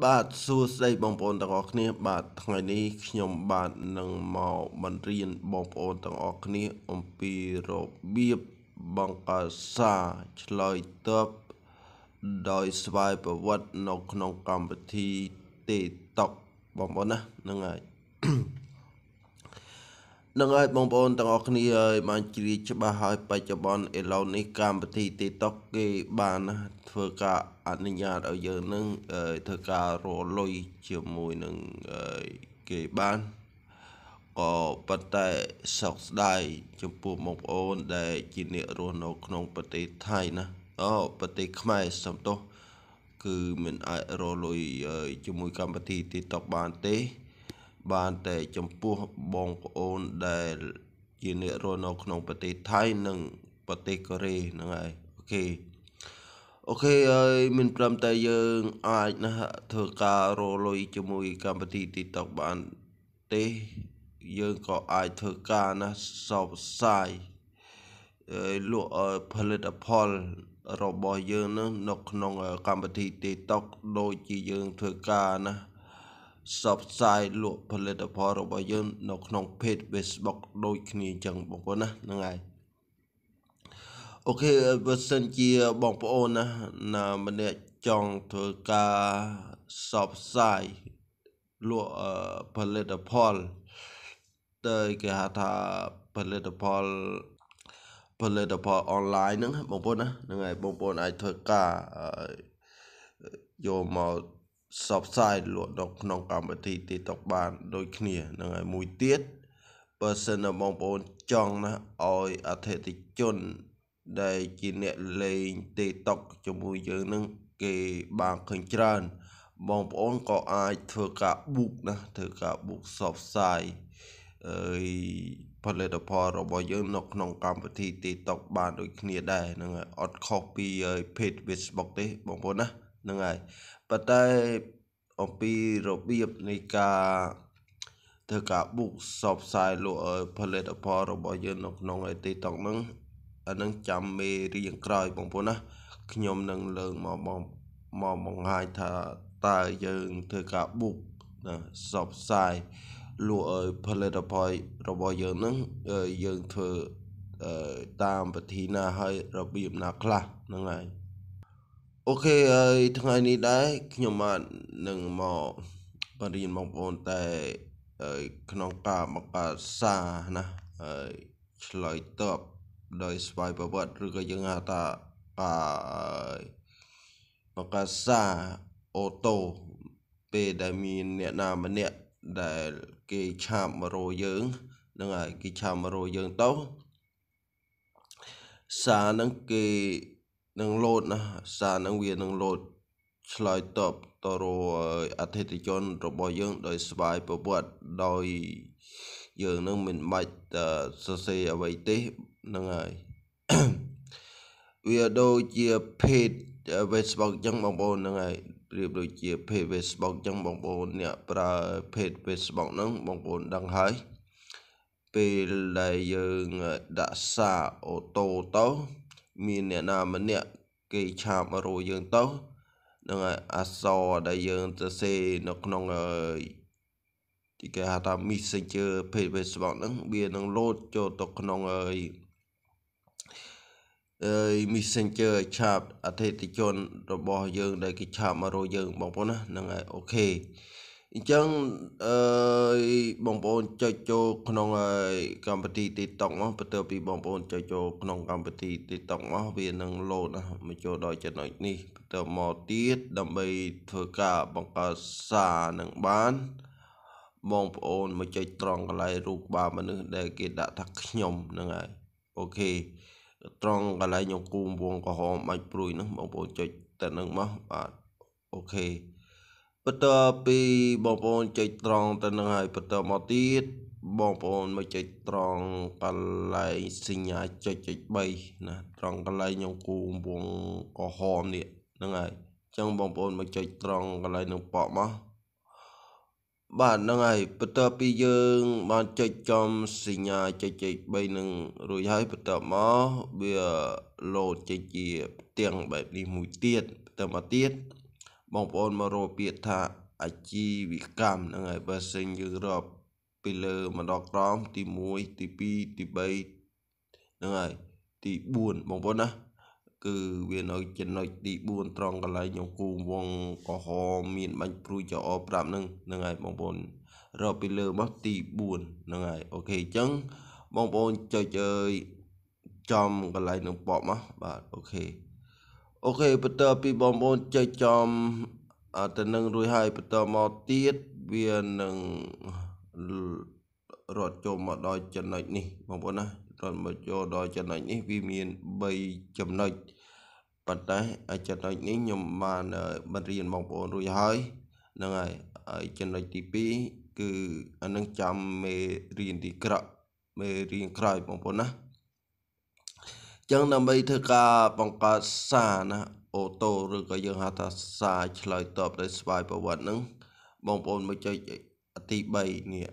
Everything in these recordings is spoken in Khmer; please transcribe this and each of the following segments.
បាទសួស្តីបងប្អូនទាំងអស់គ្នាបាទថ្ងៃនេះខ្ញុំ បាទនឹងមកបង្រៀន បងប្អូនទាំងអស់គ្នាអំពីរបៀបបង្កើតសារឆ្លើយតបដោយស្វ័យប្រវត្តិនៅក្នុងកម្មវិធី TikTok បងប្អូនណាហ្នឹងហើយនឹងហើយបងប្អូនទាំងអស់គ្នាហើយបានជ្រាបច្បាស់ហើយបច្ចុប្បន្នឥឡូវនេះកម្មវិធី TikTok គេបានធ្វើការអនុញ្ញាតឲ្យយើងនឹងធ្វើការរលុយជាមួយនឹងគេបានក៏ប៉ុន្តែសោកស្ដាយចំពោះបងប្អូន ដែលជាអ្នករស់នៅក្នុងប្រទេសថៃណាអូប្រទេសខ្មែរសំទោសគឺមិនអាចរលុយជាមួយ កម្មវិធី TikTok បានទេបានតែចំពោះបងប្អូនដែលជាអ្នករស់នៅក្នុង ប្រទេសថៃនិងប្រទេសកូរ៉េហ្នឹងហើយអូខេអូខេហើយមិនព្រមតែយើងអាចណាធ្វើការរលុយជាមួយ កម្មវិធី TikTok បានទេយើងក៏អាចធ្វើការណាសោបសាយលក់ផលិតផល របស់យើងនឹងនៅក្នុងកម្មវិធី TikTok ដូចជាយើង ធ្វើការណាផ្សព្វផ្សាយលក់ផលិតផលរបស់យើង នៅក្នុង page Facebook ដូចគ្នាអញ្ចឹងបងប្អូនណាហ្នឹងហើយអូខេបើសិនជាបងប្អូនណាណាម្នាក់ចង់ធ្វើការផ្សព្វផ្សាយលក់ផលិតផលទៅគេហៅថាផលិតផលផលិតផលអនឡាញហ្នឹង បងប្អូនណាហ្នឹងហើយបងប្អូនអាចធ្វើការយកមកសបផ្សាយលក់នៅក្នុងកម្មវិធី TikTok បាន ដូចគ្នានឹងហើយមួយទៀតបើសិនបងប្អូនចង់ណាឲ្យអធិតិជនដែលជាអ្នកលេង TikTok ជាមួយយើងនឹងគេបានឃើញច្រើន បងប្អូនក៏អាចធ្វើការ book ណាធ្វើការ book សបផ្សាយអើយផលិតផលរបស់យើងនៅក្នុងកម្មវិធី TikTok បានដូចគ្នាដែរហ្នឹងហើយអត់ខុសពី page Facebook ទេបងប្អូនណាហ្នឹងហើយប៉ុន្តែអំពីរបៀបនៃការធ្វើការបុកសបផ្សាយលក់ផលិតផលរបស់យើងនៅក្នុង TikTok ហ្នឹងអានឹងចាំមេរៀងក្រោយបងប្អូនណាខ្ញុំនឹងលើកមកបងមកបង្ហាញថាតើយើងធ្វើការបុកណាសបផ្សាយលក់ឲ្យផលិតផលរបស់យើងនឹងយើងធ្វើតាមវិធីណាហើយរបៀបណាខ្លះហ្នឹងហើយអូខេហើយថ្ងៃនេះដែរខ្ញុំបាទនឹងមកបរៀនបងប្អូនតែ ក្នុងការបង្កើតសារណាហើយឆ្លើយតបដោយស្វ័យប្រវត្តិឬក៏យើងហៅថាការបង្កើតសារអូតូពេលដែលមានអ្នកណាម្នាក់ដែលគេឆាបមករោយើង នឹងហើយគេឆាបមករោយើងទៅសារនឹងគេនឹងលោតណាសារនឹងវានឹងលោតឆ្លើយតបតរអតិថិជនរបស់យើង ដោយ ស្វ័យប្រវត្តិដោយយើងនឹងមិនបាច់សរសេរអ្វីទេនឹងហើយវាដូចជាเพจ Facebook ចឹងបងប្អូនហ្នឹងហើយប្រៀបដូចជាเพจ Facebook ចឹងបងប្អូនអ្នកប្រើเพจ Facebook ហ្នឹងបងប្អូនដឹងហើយពេលដែលយើងដាក់សារអូតូទៅមានអ្នកណាម្នាក់គេឆាបមករកយើងទៅនឹងអសរដែលយើងទៅសេនៅក្នុងទីគេហៅថា Messenger page Facebook ហ្នឹងវានឹងលោតចូលទៅក្នុងអីអី Messenger ឆាបអតិថិជន របស់យើងដែលគេឆាបមករកយើងបងប្អូនណាហ្នឹងហើយអូខេអញ្ចឹងអឺបងប្អូនចុចចូលក្នុងកម្មវិធី TikTok មកបន្ទាប់ពីបងប្អូនចុចចូលក្នុងកម្មវិធី TikTok មកវានឹងលោតមកចូលដល់ចំណុចនេះបន្ទាប់មកទៀតដើម្បីធ្វើការបង្កើតសារនឹងបាន បងប្អូនមកចុចត្រង់កន្លែងរូបបាមនុស្សដែលគេដាក់ថាខ្ញុំហ្នឹងហើយអូខេត្រង់កន្លែងញោមគូមវងក្រហមបាច់ព្រួយហ្នឹងបងប្អូនចុចទៅនឹងមកបាទអូខេបន្ទាប់ពីបងប្អូនចុចត្រង់ទៅនឹងហើយបន្តមកទៀត បងប្អូនមកចុចត្រង់កន្លែងសញ្ញាចុចចុច3ណា ត្រង់កន្លែងខ្ញុំគូវងក្រហមនេះហ្នឹងហើយអញ្ចឹងបងប្អូនមកចុចត្រង់កន្លែងនឹងប៉កមកបាទហ្នឹងហើយបន្ទាប់ពីយើងបានចុចចំសញ្ញាចុចចុច3នឹងរួចហើយបន្ទាប់មកវាលោតចេញជាផ្ទាំងបែបនេះមួយទៀតបន្តមកទៀតបងប្អូនមករកពាក្យថាអាជីវកម្មហ្នឹងហើយបើសិនយើងរាប់ពីលើម្ដងក្រោមទី1ទី2ទី3ហ្នឹងហើយទី4បងប្អូនណាគឺវានៅចំណុចទី4ត្រង់កន្លែងញគូវងកហមានបាញ់ព្រួយចអប្រាប់ហ្នឹងហ្នឹងហើយបងប្អូនរកពីលើមកទី4ហ្នឹងហើយអូខេអញ្ចឹងបងប្អូនចុចអើយចំកន្លែងនឹងប៉កមកបាទអូខេអូខេបន្តពីបងប្អូនចែកចំទៅនឹងរួចហើយបន្តមកទៀតវានឹងរត់ចូលមកដល់ចំណុចនេះ បងប្អូនណារត់មកចូលដល់ចំណុចនេះ វាមាន3ចំណុចប៉ុន្តែចំណុចនេះខ្ញុំបានបង្រៀនបងប្អូនរួចហើយហ្នឹងហើយហើយចំណុចទី2គឺអានឹងចាំមេរៀនទីក្រក់មេរៀនក្រោយបងប្អូនណាចឹងដើម្បីធ្វើការបង្កើតសារណាអូតូឬក៏យើងហៅថាសារឆ្លើយតបដោយស្វ័យប្រវត្តិហ្នឹងបងប្អូនមកចុចទី3នេះ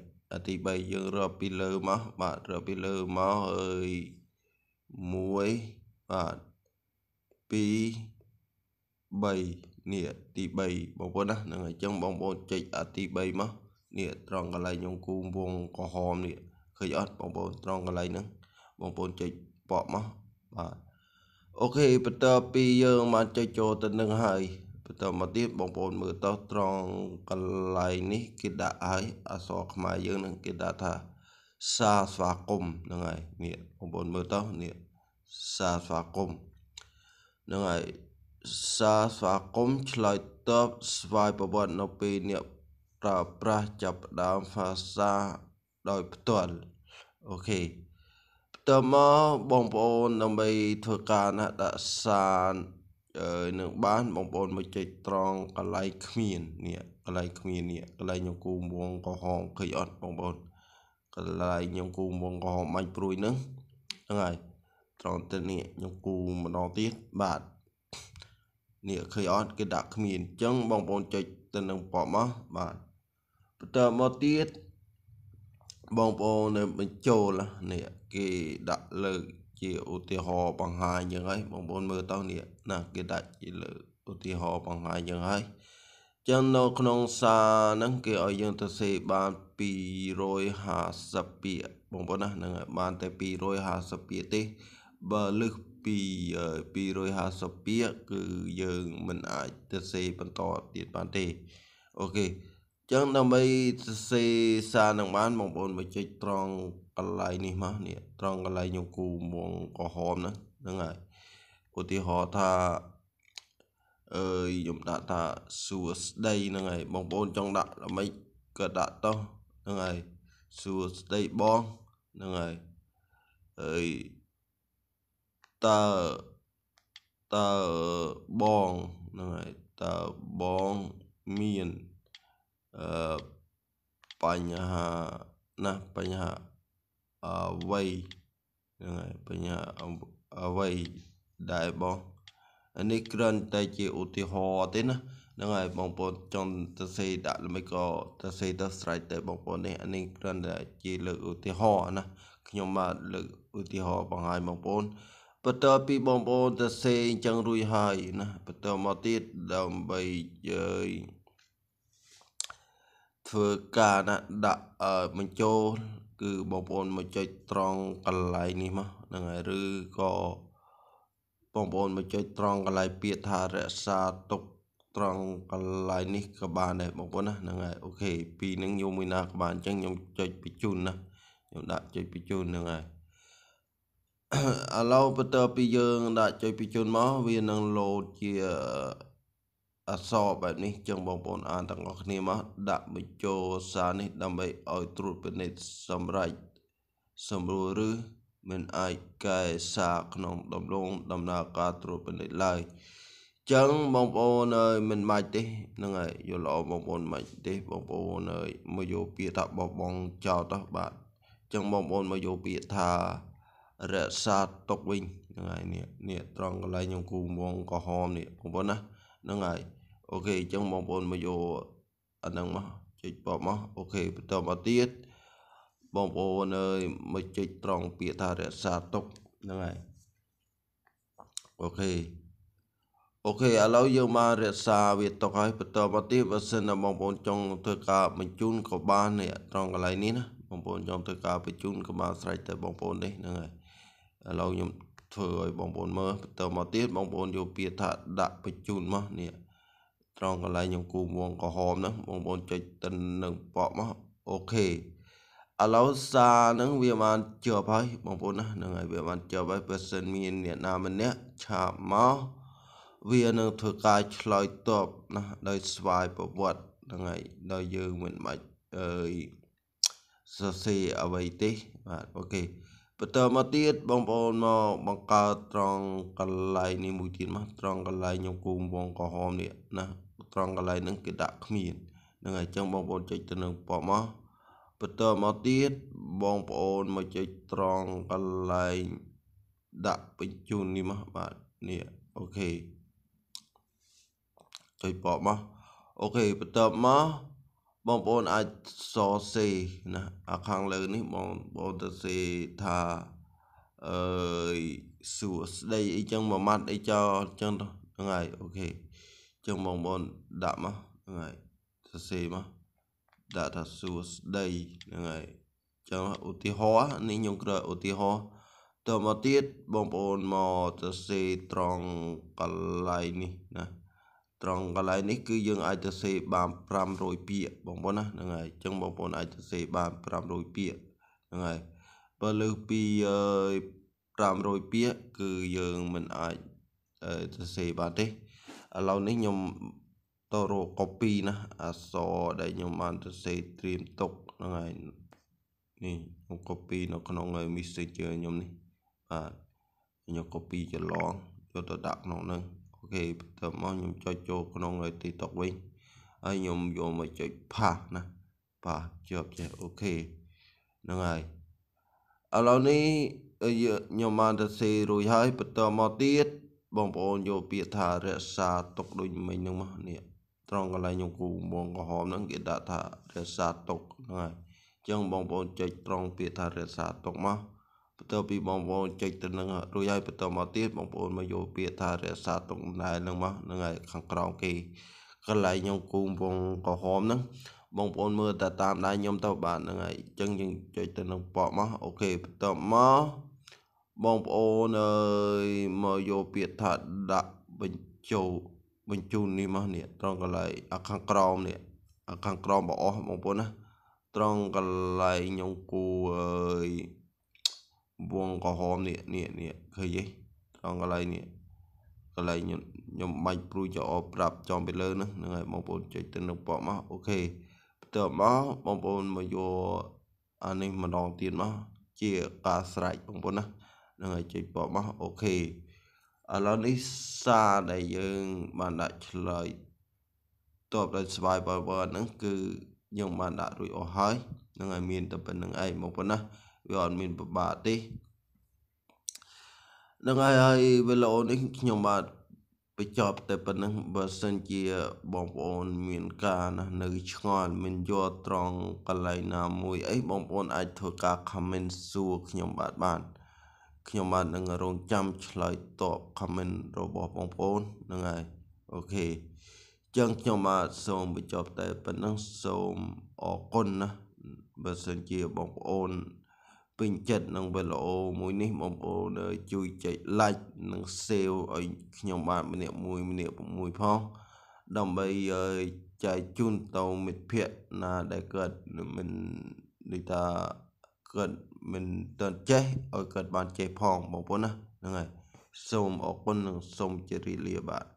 ទី3យើងរាប់ពីលើមកបាទរាប់ពីលើមកហើយ1បាទ2 3នេះទី3បងប្អូនណាហ្នឹងហើយចឹងបងប្អូនចុចទី3មកនេះត្រង់កន្លែងញោមគូវងក្រហមនេះឃើញអត់បងប្អូនត្រង់កន្លែងហ្នឹងបងប្អូនចុចបកមកបាទអូខេបន្ទាប់ពីយើងបានចុចចូលទៅនឹងហើយបន្តមកទៀតបងប្អូនមើលតោះត្រង់កន្លែងនេះគេដាក់ឲ្យអសរខ្មែរយើងនឹងគេដាក់ថាសារស្វាគមន៍ហ្នឹងហើយនេះបងប្អូនមើលតោះនេះសារស្វាគមន៍ហ្នឹងហើយសារស្វាគមន៍ឆ្លើយតបស្វ័យប្រវត្តិនៅពេលអ្នកប្រើប្រាស់ចាប់ដើមភាសាដោយផ្ទាល់អូខេតមកបងប្អូនដើម្បីធ្វើការណាដាក់សារនឹងបានបងប្អូនមកចុចត្រង់កន្លែងគ្មាននេះកន្លែងគ្មាននេះកន្លែងញង្គមវងក្រហមឃើញអត់បងប្អូនកន្លែងញង្គមវងក្រហមបាញ់ព្រួយនឹងហ្នឹងហើយត្រង់ទៅនេះញង្គមម្ដងទៀតបាទនេះឃើញអត់គេដាក់គ្មានអញ្ចឹងបងប្អូនចុចទៅនឹងប៉ុមមកបាទបន្តមកទៀតបងប្អូននៅបញ្ចូលនេះគេដាក់លើកជាឧទាហរណ៍បង្ហាញយ៉ាងហើយបងប្អូនមើលទៅនេះណា គេដាក់ជាលើកឧទាហរណ៍បង្ហាញយ៉ាងហើយចឹងនៅក្នុងសារហ្នឹង គេឲ្យយើងទៅសេបាន250ពាក្យបងប្អូនណាហ្នឹងបានតែ250ពាក្យទេបើលើសពី250ពាក្យគឺយើងមិនអាចទៅសេបន្តទៀតបានទេអូខេចឹងដើម្បីសរសេរសារនឹងបានបងប្អូនមកចុចត្រង់កន្លែងនេះមកនេះត្រង់កន្លែងញគូមួងក្រហមហ្នឹងហើយឧទាហរណ៍ថាអើយខ្ញុំដាក់ថាសួស្ដីហ្នឹងហើយបងប្អូនចង់ដាក់ល្មិចក៏ដាក់តោះហ្នឹងហើយសួស្ដីបងហ្នឹងហើយអើយតើតើបងហ្នឹងហើយតើបងមានបញ្ហាណាស់បញ្ហាអ្វីហ្នឹងហើយបញ្ហាអ្វីដែលបងនេះគ្រាន់តែជាឧទាហរណ៍ទេណាហ្នឹងហើយបងប្អូនចង់ទៅសេដាក់ល្មិចក៏ទៅសេទៅស្រេចតែបងប្អូននេះអានេះគ្រាន់តែជាលើកឧទាហរណ៍ណាខ្ញុំបាទលើកឧទាហរណ៍បង្ហាញបងប្អូនបន្ទាប់ពីបងប្អូន ទៅសេអញ្ចឹងរួចហើយណាបន្តមកទៀតដើម្បីយើយធ្វើការណាដាក់ឲ្យបញ្ចូលគឺបងប្អូនមកចុចត្រង់កន្លែងនេះមកហ្នឹងហើយឬក៏បងប្អូនមកចុចត្រង់កន្លែងពាក្យថារក្សាទុក ត្រង់កន្លែងនេះក៏បានដែរបងប្អូនណាហ្នឹងហើយអូខេពីនឹងយកមួយណាក៏បានអញ្ចឹងខ្ញុំចុចបញ្ជូនណាខ្ញុំដាក់ចុចបញ្ជូនហ្នឹងហើយឥឡូវបន្ទាប់ពីយើងដាក់ចុចបញ្ជូនមកវានឹងលោតជាអក្សរបែបនេះចឹងបងប្អូនអានទាំងអស់គ្នាមកដាក់បញ្ចូលសារនេះ ដើម្បីឲ្យត្រួតពិនិត្យសម្រាប់សម្រួលឬមិនអាចកែសារក្នុងដំឡូងដំណើរការត្រួតពិនិត្យឡើយចឹងបងប្អូនអើយមិនបាច់ទេហ្នឹងហើយយល់ល្អបងប្អូនមិនបាច់ទេបងប្អូនអើយមកយកពាក្យថាបបងចោលតោះបាទចឹងបងប្អូនមកយកពាក្យថារក្សាទុកវិញហ្នឹងហើយនេះនេះត្រង់កន្លែងខ្ញុំគូមងក្រហមនេះបងប្អូនណាហ្នឹងហើយអូខេអញ្ចឹងបងប្អូនមកយកអាហ្នឹងមកចុចបបមកអូខេបន្តមកទៀតបងប្អូនអើយមកចុចត្រង់ពាក្យថារក្សាទុកហ្នឹងហើយអូខេអូខេឥឡូវយើងបានរក្សាវាទុកហើយបន្តមកទៀតបើសិនណាបងប្អូន ចង់ធ្វើការបញ្ជូនក៏បាននេះត្រង់កន្លែងនេះណាបងប្អូនចង់ធ្វើការបញ្ជូនក៏បានស្រេចទៅបងប្អូននេះហ្នឹងហើយឥឡូវខ្ញុំធ្វើឲ្យបងប្អូនមើលបន្តមកទៀតបងប្អូនយកពាក្យថាដាក់បញ្ជូនមកនេះត្រង់កន្លែងខ្ញុំគូវងក្រហមហ្នឹងបងប្អូនចុចតិននឹងប៉កមកអូខេឥឡូវសារហ្នឹងវាបានជាប់ហើយបងប្អូនណាហ្នឹងហើយវាបានជាប់ហើយបើសិនមានអ្នកណាម្នាក់ឆាបមកវានឹងធ្វើការឆ្លើយតបណាដោយស្វ័យប្រវត្តិហ្នឹងហើយដោយយើងមិនបាច់អើយសរសេរអ្វីទេបាទអូខេបន្តមកទៀតបងប្អូនមកបង្កើតត្រង់កន្លែងនេះមួយទៀតមកត្រង់កន្លែងខ្ញុំគូវងក្រហមនេះណាត្រង់កន្លែងហ្នឹងគេដាក់គ្មានហ្នឹងហើយអញ្ចឹងបងប្អូនចុចទៅនឹងពណ៌មកបន្តមកទៀត បងប្អូនមកចុចត្រង់កន្លែងដាក់បញ្ជូននេះមកបាទនេះអូខេចុចពណ៌មកអូខេបន្តមកបងប្អូនអាចសរសេរណា អាខាងលើនេះបងប្អូនទៅសេរថាអឺសួស្ដីអីចឹងមួយម៉ាត់អីចោលចឹងហ្នឹងហើយអូខេចឹងបងប្អូនដាក់មកហ្នឹងហើយសរសេរមកដាក់ថាសួស្ដីហ្នឹងហើយចឹងឧទាហរណ៍នេះខ្ញុំក្រឧទាហរណ៍តមកទៀតបងប្អូនមកសរសេរត្រង់កន្លែងនេះណាត្រង់កន្លែងនេះគឺយើងអាចសរសេរបាន500ពាក្យបងប្អូនណាហ្នឹងហើយចឹងបងប្អូនអាចសរសេរបាន500ពាក្យហ្នឹងហើយបើលើសពី500ពាក្យគឺយើងមិនអាចសរសេរបានទេឥឡូវនេះខ្ញុំតរក copy ណាអសដែលខ្ញុំបានសរសេរត្រៀមទុកហ្នឹងហើយនេះខ្ញុំ copy នៅ ក្នុង messenger ខ្ញុំនេះបាទខ្ញុំ copy ចន្លងយកទៅដាក់ក្នុងហ្នឹងអូខេបន្ទាប់មកខ្ញុំចុចចូលក្នុង TikTok វិញហើយខ្ញុំយកមកចុច pass ណាបាទជាប់ចេះអូខេហ្នឹងហើយឥឡូវនេះខ្ញុំបានទៅសេរួចហើយបន្តមកទៀតបងប្អូនយកពាក្យថារក្សាទុកដូចមិញហ្នឹងមកនេះត្រង់កន្លែងខ្ញុំគូបងក្រហមហ្នឹងគេដាក់ថារក្សាទុកហ្នឹងហើយអញ្ចឹងបងប្អូនចុចត្រង់ពាក្យថារក្សាទុកមកបន្ទាប់ពីបងប្អូនចុចទៅនឹងរួចហើយបន្តមកទៀតបងប្អូនមកយកពាក្យថារក្សាទុកដែរហ្នឹងមកហ្នឹងហើយខាងក្រោមគេកន្លែងខ្ញុំគូបងក្រហមហ្នឹងបងប្អូនមើលតែតាមដែរខ្ញុំទៅបាទហ្នឹងហើយអញ្ចឹងយើងចុចទៅនឹងប៉កមកអូខេបន្តមកបងប្អូនអើយមកយកពាក្យថាដាក់បញ្ចូលបញ្ជូននេះមកនេះត្រង់កន្លែងអាខាងក្រោមនេះអាខាងក្រោមបអស់បងប្អូនណាត្រង់កន្លែងញងគូអើយវងក្រហមនេះនេះនេះឃើញទេត្រង់កន្លែងនេះកន្លែងខ្ញុំបាច់ព្រួយចោលប្រាប់ចំពីលើហ្នឹងហ្នឹងហើយបងប្អូនចុចទៅនឹងពកមកអូខេបន្ទាប់មកបងប្អូនមកយកអានេះម្ដងទៀតមកជាការស្រេចបងប្អូនណានឹងឲ្យជួយពណ៌មកអូខេឥឡូវនេះសារដែលយើងបានដាក់ឆ្លើយតបដោយ survivor ហ្នឹងគឺយើងបានដាក់រួចអស់ហើយនឹងឲ្យមានតែប៉ុណ្្នឹងឯងមកប៉ុណ្ណាវាអត់មានពិបាកទេ នឹងហើយហើយវីដេអូនេះខ្ញុំបាទបញ្ចប់តែប៉ុណ្្នឹងបើសិនជាបងប្អូន មានការណា នៅឆ្ងល់មានយល់ត្រង់កន្លែងណាមួយអីបងប្អូនអាចធ្វើការ comment សួរខ្ញុំបាទបានខ្ញុំបាទនឹងរងចាំឆ្លើយតប comment របស់បងប្អូននឹងហើយអូខេចឹងខ្ញុំបាទសូមបញ្ចប់តែប៉ុណ្ណឹងសូមអរគុណណាបើសិនជាបងប្អូនពេញចិត្តនឹងវីដេអូមួយនេះបងប្អូនជួយចុច like និង share ឲ្យខ្ញុំបាទម្នាក់មួយម្នាក់មួយផងដើម្បីចែកជូនទៅមិត្តភ័ក្តិណាដែលគាត់មិននិយាយថាគាត់មិនតន់ចេះឲ្យគាត់បានចេះផងបងប្អូនណាហ្នឹងហើយសូមអរគុណនិងសូមជម្រាបលាបាទ